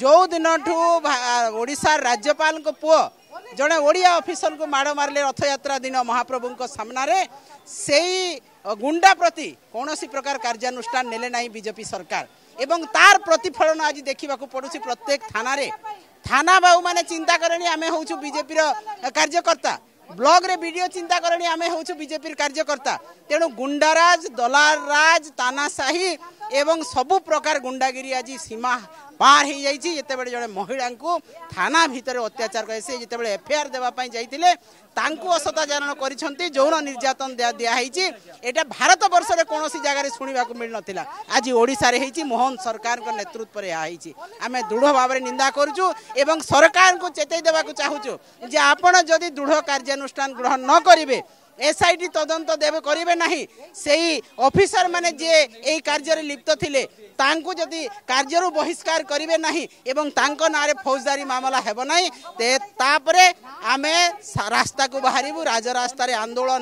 ଯେଉଁ ଦିନଠୁ ଓଡ଼ିଶାର ରାଜ୍ୟପାଳଙ୍କ ପୁଅ ଜଣେ ଓଡ଼ିଆ ଅଫିସରଙ୍କୁ ମାଡ଼ ମାରିଲେ ରଥଯାତ୍ରା ଦିନ ମହାପ୍ରଭୁଙ୍କ ସାମ୍ନାରେ ସେଇ ଗୁଣ୍ଡା ପ୍ରତି କୌଣସି ପ୍ରକାର କାର୍ଯ୍ୟାନୁଷ୍ଠାନ ନେଲେ ନାହିଁ ବିଜେପି ସରକାର ଏବଂ ତାର ପ୍ରତିଫଳନ ଆଜି ଦେଖିବାକୁ ପଡ଼ୁଛି ପ୍ରତ୍ୟେକ ଥାନାରେ থানা বাবু মানে চিন্তা করেনি আমি হচ্ছু বিজেপির কার্যকর্তা ব্লকরে ভিডিও চিন্তা করেনি আমি হচ্ছু କାର୍ଯ୍ୟକର୍ତ୍ତା ତେଣୁ ଗୁଣ୍ଡାରାଜ গুন্ডারাজ দলারাজ তানাশাহী এবং সবু প্রকার গুন্ডাগিরি আজ সীমা পার হয়ে যাই যেত জন মহিলা থানা ভিতরে অত্যাচার করে সে যেত এফআইআর দেওয়া যাই তাঁকু অসদাচারণ করেছেন যৌন নির্যাতন দিয়া হয়েছে এটা ভারতবর্ষের কৌশি জায়গায় শুণবা মিলনলা আজ ওড়শার হয়েছি মোহন সরকার নেতৃত্বের হয়েছি আমি দৃঢ় ভাবে নিন্দা করছু এবং সরকার চেতাই দেওয়া চাহুছু যে আপনার যদি দৃঢ় কার্যানুষ্ঠান গ্রহণ ন করবে এসআইটি তদন্ত দেবে করবে না সেই অফিসর মানে যে এই কার্যরে লিপ্ত লে তাঁকু যদি কার্যর বহিষ্কার করবে না এবং তাঁক নাঁরে ফৌজদারি মামলা হব না তাপরে আমি রাস্তাকে বাহারু রাজরাস্তায় আন্দোলন